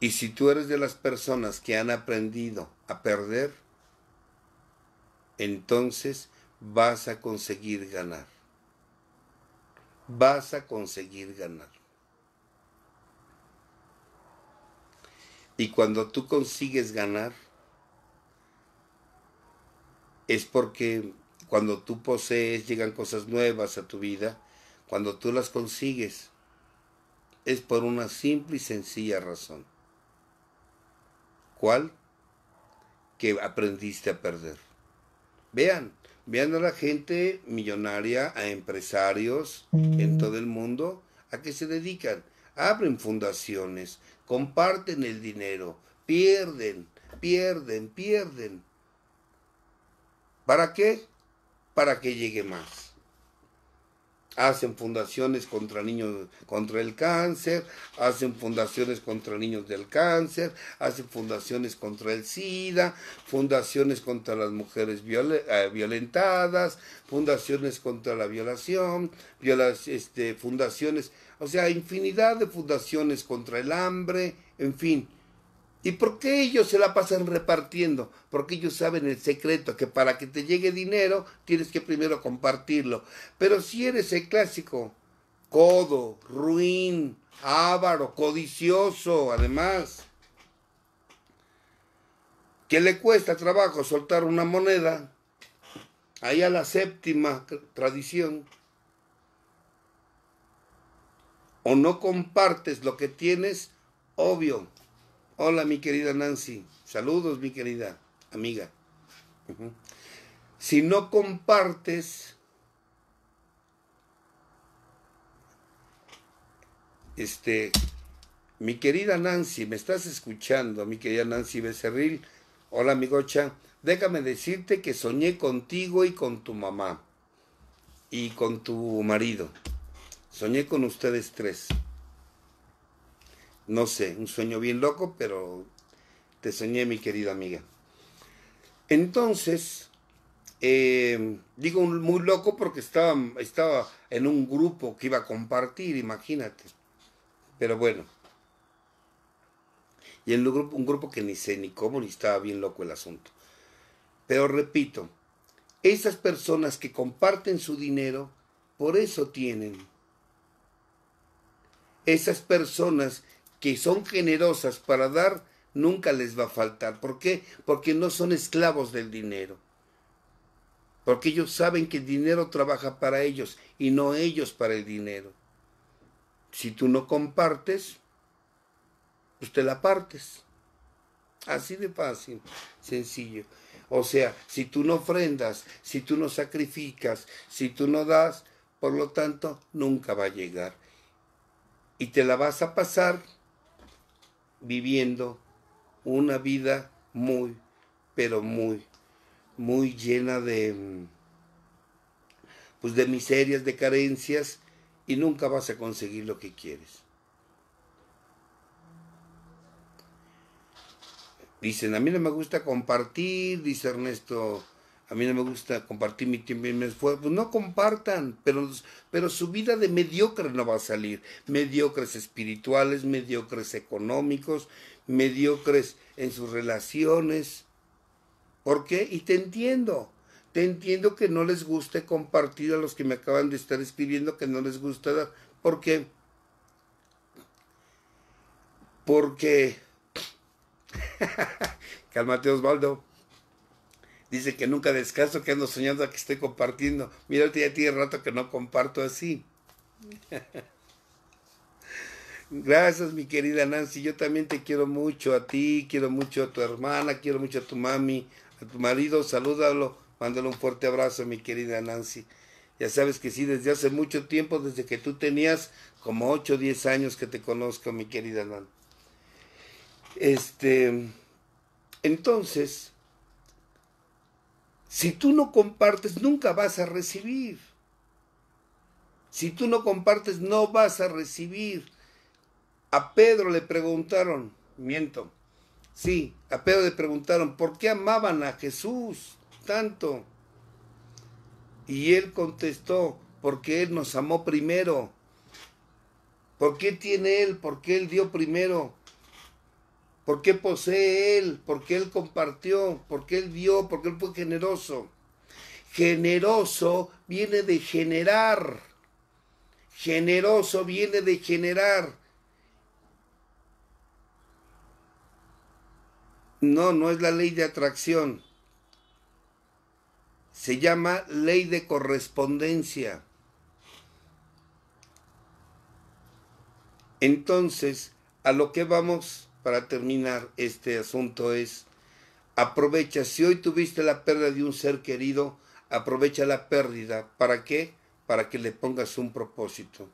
Y si tú eres de las personas que han aprendido a perder, entonces vas a conseguir ganar vas a conseguir ganar. Y cuando tú consigues ganar, es porque cuando tú posees llegan cosas nuevas a tu vida, cuando tú las consigues, es por una simple y sencilla razón. ¿Cuál? Que aprendiste a perder. Vean, Vean a la gente millonaria, a empresarios en mm. todo el mundo, ¿a que se dedican? Abren fundaciones, comparten el dinero, pierden, pierden, pierden. ¿Para qué? Para que llegue más hacen fundaciones contra niños contra el cáncer, hacen fundaciones contra niños del cáncer, hacen fundaciones contra el SIDA, fundaciones contra las mujeres eh, violentadas, fundaciones contra la violación, este, fundaciones, o sea, infinidad de fundaciones contra el hambre, en fin ¿Y por qué ellos se la pasan repartiendo? Porque ellos saben el secreto, que para que te llegue dinero tienes que primero compartirlo. Pero si eres el clásico, codo, ruin, avaro, codicioso, además, que le cuesta trabajo soltar una moneda, ahí a la séptima tradición, o no compartes lo que tienes, obvio, Hola, mi querida Nancy. Saludos, mi querida amiga. Si no compartes, este, mi querida Nancy, me estás escuchando, mi querida Nancy Becerril. Hola, amigocha. Déjame decirte que soñé contigo y con tu mamá y con tu marido. Soñé con ustedes tres. No sé, un sueño bien loco, pero te soñé, mi querida amiga. Entonces, em, digo muy loco porque estaba, estaba en un grupo que iba a compartir, imagínate. Pero bueno. Y en grupo, un grupo que ni sé ni cómo, ni estaba bien loco el asunto. Pero repito, esas personas que comparten su dinero, por eso tienen. Esas personas que son generosas para dar, nunca les va a faltar. ¿Por qué? Porque no son esclavos del dinero. Porque ellos saben que el dinero trabaja para ellos y no ellos para el dinero. Si tú no compartes, pues te la partes. Así de fácil, sencillo. O sea, si tú no ofrendas, si tú no sacrificas, si tú no das, por lo tanto, nunca va a llegar. Y te la vas a pasar viviendo una vida muy, pero muy, muy llena de, mm, pues de miserias, de carencias, y nunca vas a conseguir lo que quieres. Dicen, a mí no me gusta compartir, dice Ernesto a mí no me gusta compartir mi tiempo y mi esfuerzo. Pues no compartan, pero, pero su vida de mediocre no va a salir. Mediocres espirituales, mediocres económicos, mediocres en sus relaciones. ¿Por qué? Y te entiendo. Te entiendo que no les guste compartir a los que me acaban de estar escribiendo que no les gusta dar. ¿Por qué? Porque. [LAUGHS] Cálmate, Osvaldo. Dice que nunca descanso, que ando soñando a que estoy compartiendo. Mira, ya tiene rato que no comparto así. [LAUGHS] Gracias, mi querida Nancy. Yo también te quiero mucho a ti, quiero mucho a tu hermana, quiero mucho a tu mami, a tu marido. Salúdalo, mándale un fuerte abrazo, mi querida Nancy. Ya sabes que sí, desde hace mucho tiempo, desde que tú tenías como 8 o 10 años que te conozco, mi querida Nancy. Este, entonces, si tú no compartes, nunca vas a recibir. Si tú no compartes, no vas a recibir. A Pedro le preguntaron, miento, sí, a Pedro le preguntaron, ¿por qué amaban a Jesús tanto? Y él contestó, porque Él nos amó primero. ¿Por qué tiene Él? Porque Él dio primero ¿Por qué posee Él, ¿Por qué Él compartió, ¿Por qué Él dio, qué Él fue generoso. Generoso viene de generar. Generoso viene de generar. No, no es la ley de atracción. Se llama ley de correspondencia. Entonces, a lo que vamos para terminar este asunto es, aprovecha, si hoy tuviste la pérdida de un ser querido, aprovecha la pérdida. ¿Para qué? Para que le pongas un propósito.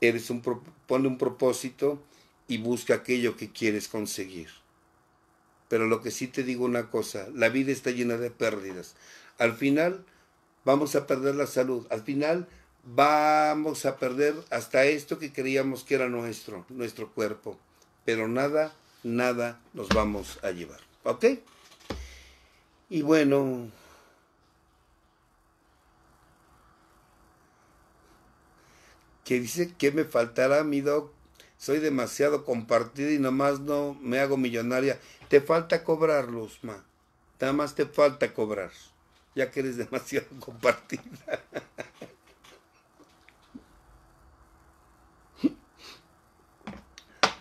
Eres un, pone un propósito y busca aquello que quieres conseguir. Pero lo que sí te digo una cosa, la vida está llena de pérdidas. Al final vamos a perder la salud. Al final vamos a perder hasta esto que creíamos que era nuestro, nuestro cuerpo. Pero nada, nada nos vamos a llevar. ¿Ok? Y bueno, que dice ¿qué me faltará mi doc. Soy demasiado compartida y nomás no me hago millonaria. Te falta cobrar, Luzma. Nada más te falta cobrar. Ya que eres [LAUGHS] demasiado compartida.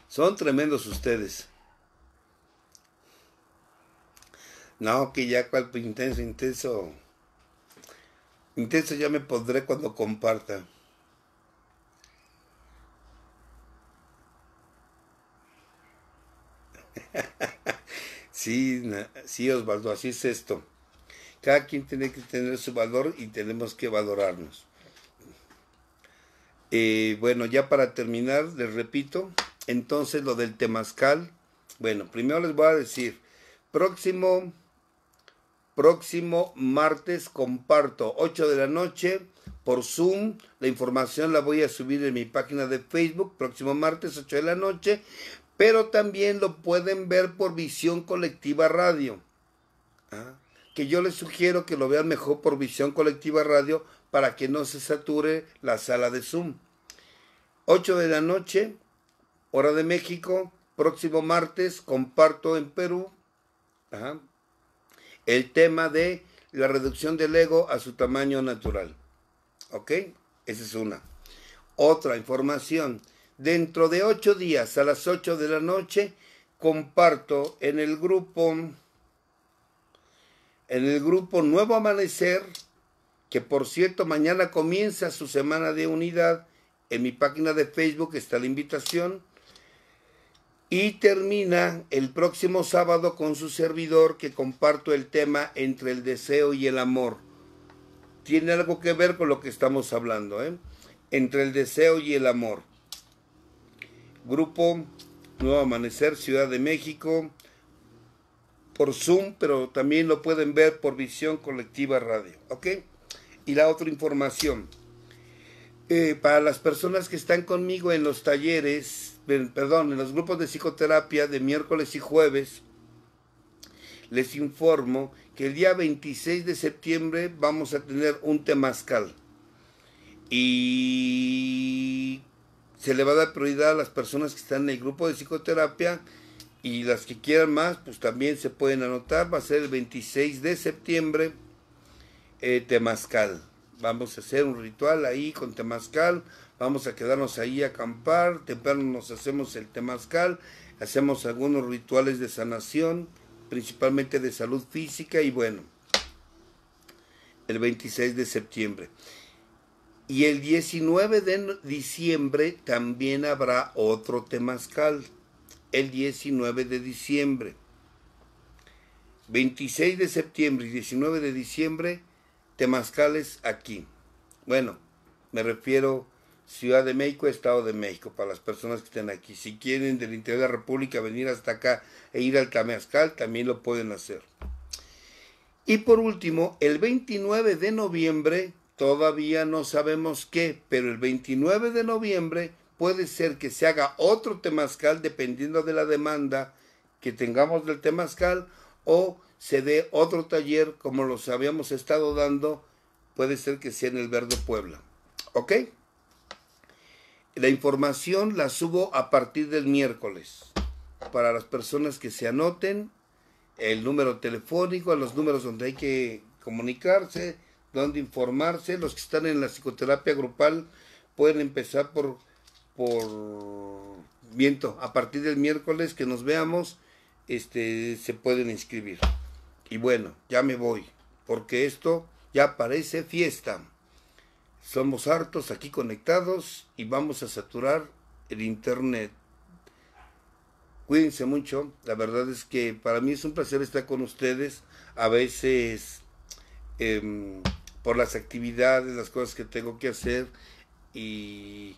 Son tremendos ustedes. No, que ya cual intenso, intenso. Intenso ya me pondré cuando comparta. [LAUGHS] sí, sí, Osvaldo, así es esto. Cada quien tiene que tener su valor y tenemos que valorarnos. Eh, bueno, ya para terminar, les repito, entonces, lo del temazcal, bueno, primero les voy a decir, próximo, próximo martes comparto 8 de la noche por Zoom. La información la voy a subir en mi página de Facebook, próximo martes 8 de la noche, pero también lo pueden ver por Visión Colectiva Radio. Ah, que yo les sugiero que lo vean mejor por Visión Colectiva Radio para que no se sature la sala de Zoom. 8 de la noche, hora de México, próximo martes comparto en Perú el tema de la reducción del ego a su tamaño natural. ¿Ok? Esa es una. Otra información. Dentro de ocho días, a las ocho de la noche, comparto en el grupo, en el grupo Nuevo Amanecer, que por cierto mañana comienza su semana de unidad. En mi página de Facebook está la invitación. Y termina el próximo sábado con su servidor que comparto el tema entre el deseo y el amor. Tiene algo que ver con lo que estamos hablando, ¿eh? Entre el deseo y el amor. Grupo Nuevo Amanecer, Ciudad de México, por Zoom, pero también lo pueden ver por Visión Colectiva Radio, ¿ok? Y la otra información. Eh, para las personas que están conmigo en los talleres, perdón, en los grupos de psicoterapia de miércoles y jueves, les informo que el día 26 de septiembre vamos a tener un temazcal. Y se le va a dar prioridad a las personas que están en el grupo de psicoterapia y las que quieran más, pues también se pueden anotar. Va a ser el 26 de septiembre, eh, temazcal vamos a hacer un ritual ahí con temazcal, vamos a quedarnos ahí a acampar, temprano nos hacemos el temazcal, hacemos algunos rituales de sanación, principalmente de salud física y bueno, el 26 de septiembre. Y el 19 de diciembre también habrá otro temazcal, el 19 de diciembre. 26 de septiembre y 19 de diciembre temazcales aquí. Bueno, me refiero Ciudad de México, Estado de México, para las personas que estén aquí. Si quieren del interior de la República venir hasta acá e ir al temazcal, también lo pueden hacer. Y por último, el 29 de noviembre, todavía no sabemos qué, pero el 29 de noviembre puede ser que se haga otro temazcal dependiendo de la demanda que tengamos del temazcal o se dé otro taller como los habíamos estado dando, puede ser que sea en el Verde Puebla. ¿Ok? La información la subo a partir del miércoles. Para las personas que se anoten, el número telefónico, los números donde hay que comunicarse, donde informarse. Los que están en la psicoterapia grupal pueden empezar por, por viento. A partir del miércoles que nos veamos, este, se pueden inscribir. Y bueno, ya me voy, porque esto ya parece fiesta. Somos hartos aquí conectados y vamos a saturar el Internet. Cuídense mucho, la verdad es que para mí es un placer estar con ustedes. A veces, em, por las actividades, las cosas que tengo que hacer y,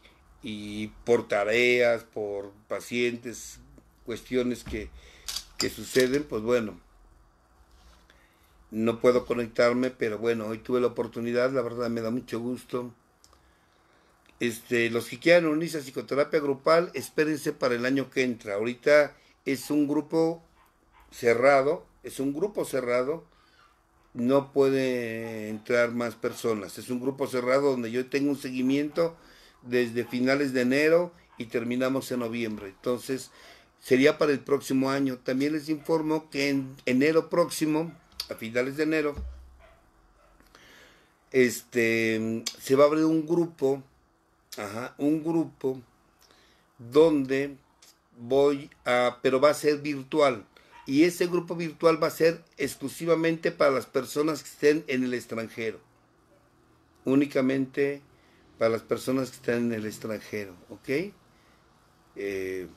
por tareas, por pacientes, cuestiones que, que suceden, pues bueno, no puedo conectarme, pero bueno, hoy tuve la oportunidad, la verdad me da mucho gusto. Este, los que quieran unirse a psicoterapia grupal, espérense para el año que entra. Ahorita es un grupo cerrado, es un grupo cerrado, no puede entrar más personas. Es un grupo cerrado donde yo tengo un seguimiento desde finales de enero y terminamos en noviembre. Entonces, sería para el próximo año. También les informo que en enero próximo a finales de enero, este, se va a abrir un grupo, ajá, un grupo donde voy a, pero va a ser virtual. Y ese grupo virtual va a ser exclusivamente para las personas que estén en el extranjero. Únicamente para las personas que estén en el extranjero, ¿ok? Eh,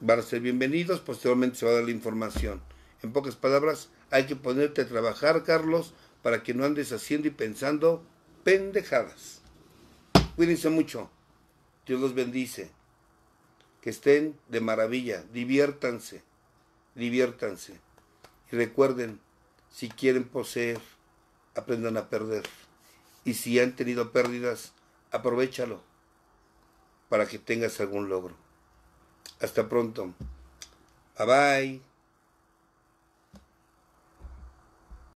van a ser bienvenidos, posteriormente se va a dar la información. En pocas palabras, hay que ponerte a trabajar, Carlos, para que no andes haciendo y pensando pendejadas. Cuídense mucho. Dios los bendice. Que estén de maravilla. Diviértanse. Diviértanse. Y recuerden, si quieren poseer, aprendan a perder. Y si han tenido pérdidas, aprovechalo para que tengas algún logro. Hasta pronto. Bye bye.